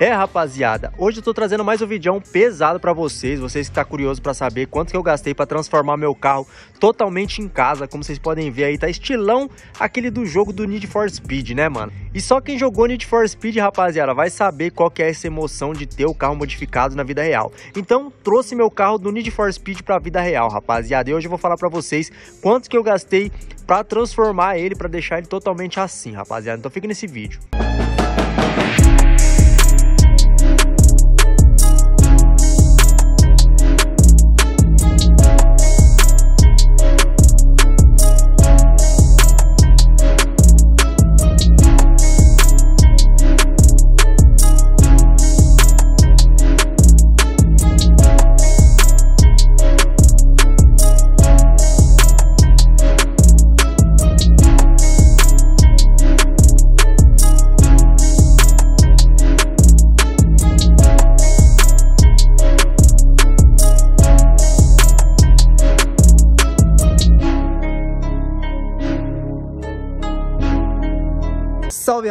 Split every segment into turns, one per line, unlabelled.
É, rapaziada, hoje eu tô trazendo mais um vídeo pesado para vocês, vocês que tá curioso para saber quanto que eu gastei para transformar meu carro totalmente em casa, como vocês podem ver aí, tá estilão aquele do jogo do Need for Speed, né, mano? E só quem jogou Need for Speed, rapaziada, vai saber qual que é essa emoção de ter o carro modificado na vida real. Então, trouxe meu carro do Need for Speed para a vida real, rapaziada, e hoje eu vou falar para vocês quanto que eu gastei para transformar ele, para deixar ele totalmente assim, rapaziada. Então, fica nesse vídeo. Música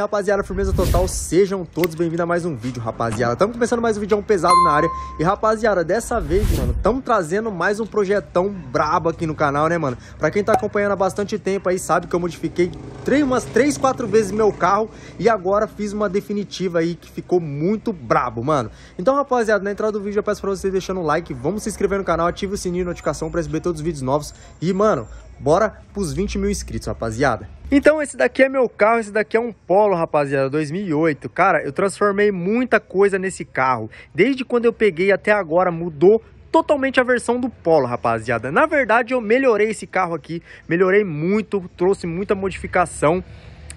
rapaziada, firmeza total, sejam todos bem-vindos a mais um vídeo, rapaziada. Estamos começando mais um vídeo é pesado na área. E, rapaziada, dessa vez, mano, estamos trazendo mais um projetão brabo aqui no canal, né, mano? Pra quem tá acompanhando há bastante tempo aí, sabe que eu modifiquei três, umas 3, 4 vezes meu carro e agora fiz uma definitiva aí que ficou muito brabo, mano. Então, rapaziada, na entrada do vídeo eu peço pra vocês deixando um like, vamos se inscrever no canal, ative o sininho de notificação pra receber todos os vídeos novos. E, mano, Bora pros 20 mil inscritos, rapaziada. Então esse daqui é meu carro, esse daqui é um Polo, rapaziada, 2008. Cara, eu transformei muita coisa nesse carro. Desde quando eu peguei até agora mudou totalmente a versão do Polo, rapaziada. Na verdade, eu melhorei esse carro aqui, melhorei muito, trouxe muita modificação.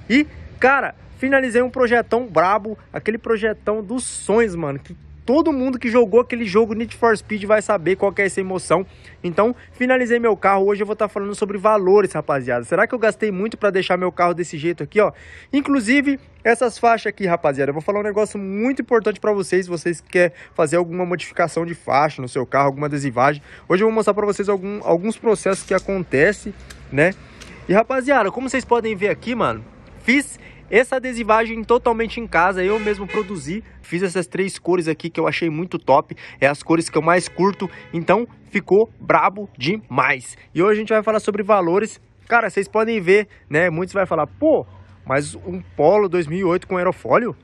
E, cara, finalizei um projetão brabo, aquele projetão dos sonhos, mano, que Todo mundo que jogou aquele jogo Need for Speed vai saber qual é essa emoção. Então, finalizei meu carro. Hoje eu vou estar tá falando sobre valores, rapaziada. Será que eu gastei muito para deixar meu carro desse jeito aqui, ó? Inclusive, essas faixas aqui, rapaziada, eu vou falar um negócio muito importante para vocês, se vocês querem fazer alguma modificação de faixa no seu carro, alguma adesivagem. Hoje eu vou mostrar para vocês algum, alguns processos que acontecem, né? E, rapaziada, como vocês podem ver aqui, mano, fiz essa adesivagem totalmente em casa, eu mesmo produzi. Fiz essas três cores aqui que eu achei muito top. É as cores que eu mais curto, então ficou brabo demais. E hoje a gente vai falar sobre valores. Cara, vocês podem ver, né? Muitos vai falar, pô, mas um Polo 2008 com aerofólio?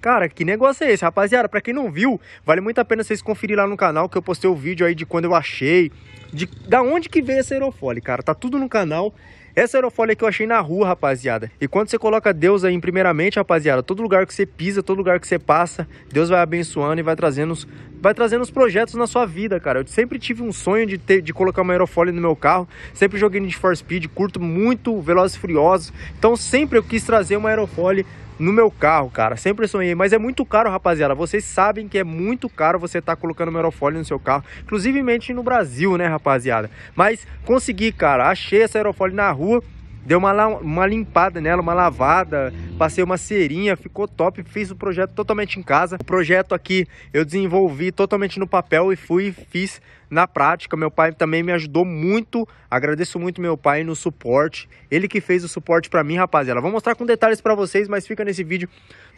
Cara, que negócio é esse, rapaziada? Pra quem não viu, vale muito a pena vocês conferir lá no canal que eu postei o vídeo aí de quando eu achei, de da onde que veio esse aerofólio, cara. Tá tudo no canal. Essa é aerofólia que eu achei na rua, rapaziada. E quando você coloca Deus aí primeiramente, rapaziada, todo lugar que você pisa, todo lugar que você passa, Deus vai abençoando e vai trazendo os, vai trazendo os projetos na sua vida, cara. Eu sempre tive um sonho de, ter, de colocar uma aerofólia no meu carro, sempre joguei de for Speed, curto muito Velozes e Furiosos, então sempre eu quis trazer uma aerofólia no meu carro, cara. Sempre sonhei, mas é muito caro, rapaziada. Vocês sabem que é muito caro você tá colocando aerofólio no seu carro, inclusive no Brasil, né, rapaziada? Mas consegui, cara. Achei essa aerofólio na rua Deu uma, uma limpada nela, uma lavada, passei uma cerinha, ficou top, fiz o projeto totalmente em casa. O projeto aqui eu desenvolvi totalmente no papel e fui fiz na prática. Meu pai também me ajudou muito, agradeço muito meu pai no suporte. Ele que fez o suporte para mim, rapaziada. Vou mostrar com detalhes para vocês, mas fica nesse vídeo.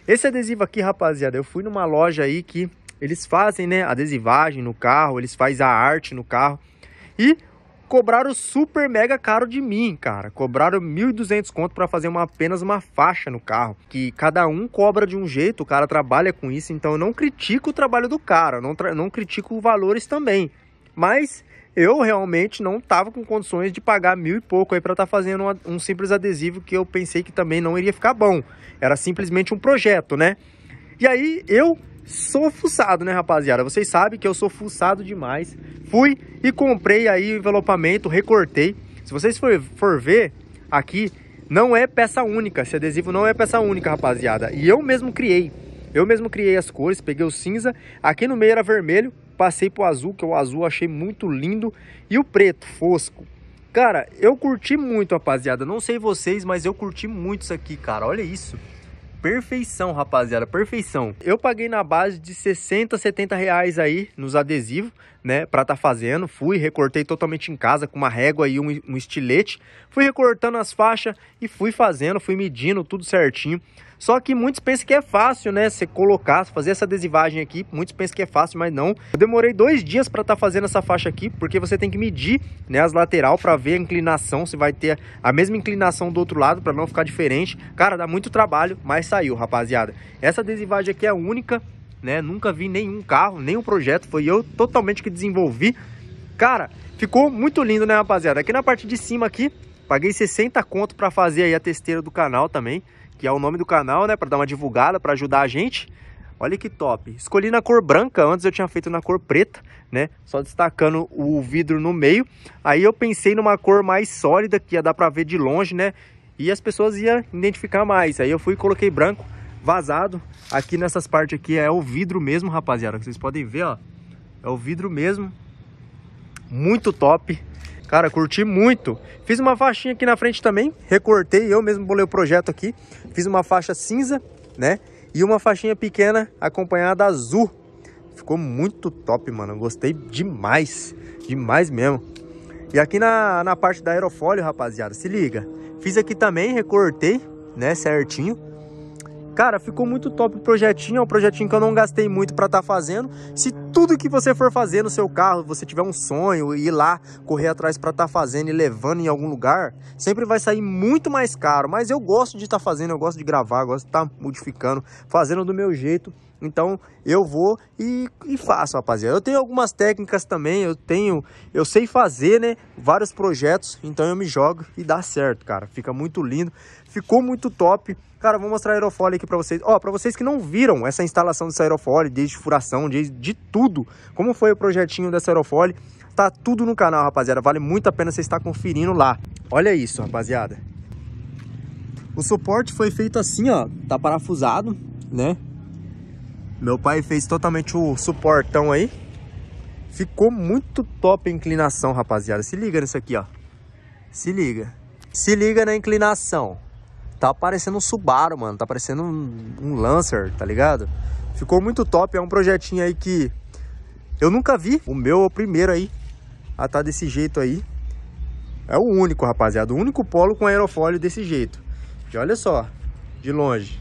Esse adesivo aqui, rapaziada, eu fui numa loja aí que eles fazem, né, adesivagem no carro, eles fazem a arte no carro. E cobraram super mega caro de mim, cara. Cobraram 1.200 conto para fazer uma, apenas uma faixa no carro, que cada um cobra de um jeito, o cara trabalha com isso, então eu não critico o trabalho do cara, não, não critico valores também. Mas eu realmente não tava com condições de pagar mil e pouco aí para estar tá fazendo uma, um simples adesivo que eu pensei que também não iria ficar bom. Era simplesmente um projeto, né? E aí eu sou fuçado, né, rapaziada? Vocês sabem que eu sou fuçado demais. Fui e comprei aí o envelopamento, recortei. Se vocês for, for ver aqui, não é peça única. Esse adesivo não é peça única, rapaziada. E eu mesmo criei. Eu mesmo criei as cores, peguei o cinza. Aqui no meio era vermelho, passei pro azul, que o azul achei muito lindo. E o preto, fosco. Cara, eu curti muito, rapaziada. Não sei vocês, mas eu curti muito isso aqui, cara. Olha isso. Perfeição, rapaziada, perfeição. Eu paguei na base de 60, 70 reais aí nos adesivos, né, para estar tá fazendo. Fui, recortei totalmente em casa com uma régua e um, um estilete. Fui recortando as faixas e fui fazendo, fui medindo tudo certinho. Só que muitos pensam que é fácil, né? Você colocar, fazer essa adesivagem aqui. Muitos pensam que é fácil, mas não. Eu demorei dois dias para estar tá fazendo essa faixa aqui, porque você tem que medir né, as lateral para ver a inclinação, se vai ter a mesma inclinação do outro lado, para não ficar diferente. Cara, dá muito trabalho, mas saiu, rapaziada. Essa adesivagem aqui é única, né? Nunca vi nenhum carro, nenhum projeto, foi eu totalmente que desenvolvi. Cara, ficou muito lindo, né, rapaziada? Aqui na parte de cima aqui, paguei 60 conto para fazer aí a testeira do canal também, que é o nome do canal, né, para dar uma divulgada, para ajudar a gente. Olha que top. Escolhi na cor branca, antes eu tinha feito na cor preta, né? Só destacando o vidro no meio. Aí eu pensei numa cor mais sólida, que ia dar para ver de longe, né? E as pessoas iam identificar mais. Aí eu fui e coloquei branco vazado. Aqui nessas partes aqui é o vidro mesmo, rapaziada. Vocês podem ver, ó. É o vidro mesmo. Muito top. Cara, curti muito. Fiz uma faixinha aqui na frente também. Recortei, eu mesmo bolei o projeto aqui. Fiz uma faixa cinza, né? E uma faixinha pequena acompanhada azul. Ficou muito top, mano. Gostei demais. Demais mesmo. E aqui na, na parte da aerofólio, rapaziada, se liga. Fiz aqui também, recortei, né, certinho. Cara, ficou muito top o projetinho, é um projetinho que eu não gastei muito para estar tá fazendo. Se tudo que você for fazer no seu carro, você tiver um sonho e ir lá correr atrás para estar tá fazendo e levando em algum lugar, sempre vai sair muito mais caro. Mas eu gosto de estar tá fazendo, eu gosto de gravar, gosto de estar tá modificando, fazendo do meu jeito. Então eu vou e, e, faço, rapaziada. Eu tenho algumas técnicas também, eu tenho, eu sei fazer, né? Vários projetos, então eu me jogo e dá certo, cara. Fica muito lindo, ficou muito top. Cara, vou mostrar a aerofólio aqui para vocês. Ó, para vocês que não viram essa instalação desse aerofólio, desde furação, desde de tudo tudo, como foi o projetinho da Serofole. Tá tudo no canal, rapaziada. Vale muito a pena você estar conferindo lá. Olha isso, rapaziada. O suporte foi feito assim, ó. Tá parafusado, né? Meu pai fez totalmente o suportão aí. Ficou muito top a inclinação, rapaziada. Se liga nisso aqui, ó. Se liga. Se liga na inclinação. Tá parecendo um Subaru, mano. Tá parecendo um, um Lancer, tá ligado? Ficou muito top. É um projetinho aí que eu nunca vi. O meu é o primeiro aí a tá desse jeito aí. É o único, rapaziada. O único polo com aerofólio desse jeito. E olha só, de longe.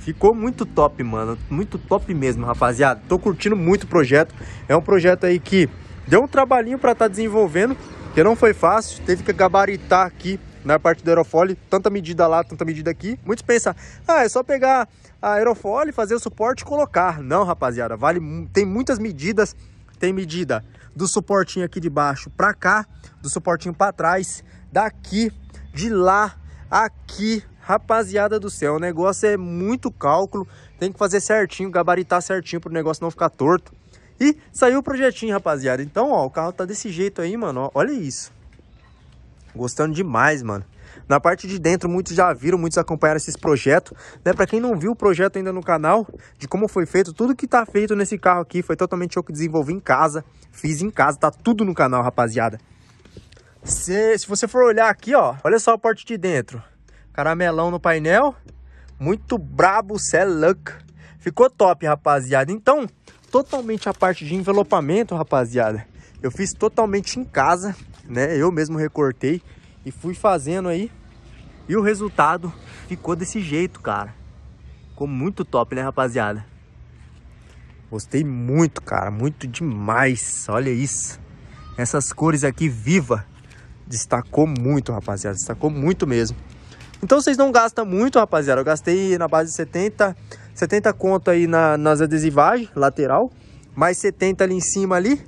Ficou muito top, mano. Muito top mesmo, rapaziada. Tô curtindo muito o projeto. É um projeto aí que deu um trabalhinho para estar tá desenvolvendo, que não foi fácil. Teve que gabaritar aqui na parte do aerofólio, tanta medida lá, tanta medida aqui. Muitos pensam, ah, é só pegar a aerofólio, fazer o suporte e colocar. Não, rapaziada, vale, tem muitas medidas, tem medida do suportinho aqui de baixo para cá, do suportinho para trás, daqui, de lá, aqui, Rapaziada do céu, o negócio é muito cálculo, tem que fazer certinho, gabaritar certinho para o negócio não ficar torto. E saiu o projetinho, rapaziada. Então, ó, o carro tá desse jeito aí, mano, ó, olha isso. Gostando demais, mano. Na parte de dentro, muitos já viram, muitos acompanharam esses projetos, né? Para quem não viu o projeto ainda no canal, de como foi feito, tudo que tá feito nesse carro aqui foi totalmente eu que desenvolvi em casa, fiz em casa, tá tudo no canal, rapaziada. Se, se você for olhar aqui, ó, olha só a parte de dentro. Caramelão no painel, muito brabo, cê é louco. Ficou top, rapaziada. Então, totalmente a parte de envelopamento, rapaziada eu fiz totalmente em casa, né? Eu mesmo recortei e fui fazendo aí. E o resultado ficou desse jeito, cara. Ficou muito top, né, rapaziada? Gostei muito, cara. Muito demais. Olha isso. Essas cores aqui, viva. Destacou muito, rapaziada. Destacou muito mesmo. Então vocês não gastam muito, rapaziada. Eu gastei na base de 70, 70 conto aí na, nas adesivagens, lateral. Mais 70 ali em cima ali.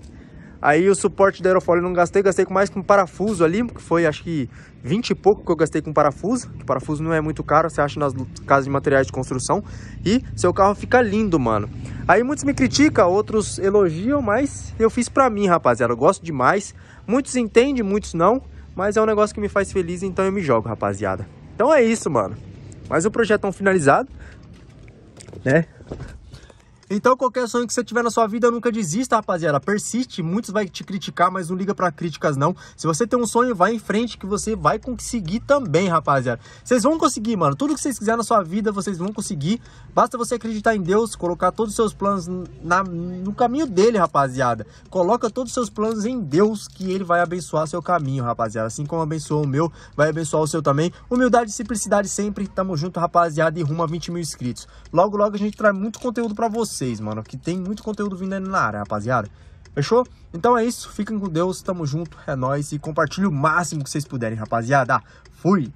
Aí o suporte da aerofólio eu não gastei, gastei com mais com parafuso ali, que foi acho que 20 e pouco que eu gastei com parafuso. Que parafuso não é muito caro, você acha nas casas de materiais de construção. E seu carro fica lindo, mano. Aí muitos me criticam, outros elogiam, mas eu fiz pra mim, rapaziada. Eu gosto demais. Muitos entendem, muitos não. Mas é um negócio que me faz feliz, então eu me jogo, rapaziada. Então é isso, mano. Mas o projeto é um finalizado, né? Então, qualquer sonho que você tiver na sua vida, nunca desista, rapaziada. Persiste, muitos vai te criticar, mas não liga para críticas não. Se você tem um sonho, vai em frente que você vai conseguir também, rapaziada. Vocês vão conseguir, mano. Tudo que vocês quiserem na sua vida, vocês vão conseguir. Basta você acreditar em Deus, colocar todos os seus planos na, no caminho dele, rapaziada. Coloca todos os seus planos em Deus, que ele vai abençoar seu caminho, rapaziada. Assim como abençoou o meu, vai abençoar o seu também. Humildade e simplicidade sempre. Tamo junto, rapaziada, e rumo a 20 mil inscritos. Logo, logo a gente traz muito conteúdo para você vocês, mano, que tem muito conteúdo vindo aí na área, rapaziada. Fechou? Então é isso, fiquem com Deus, tamo junto, é nóis e compartilhe o máximo que vocês puderem, rapaziada. Fui!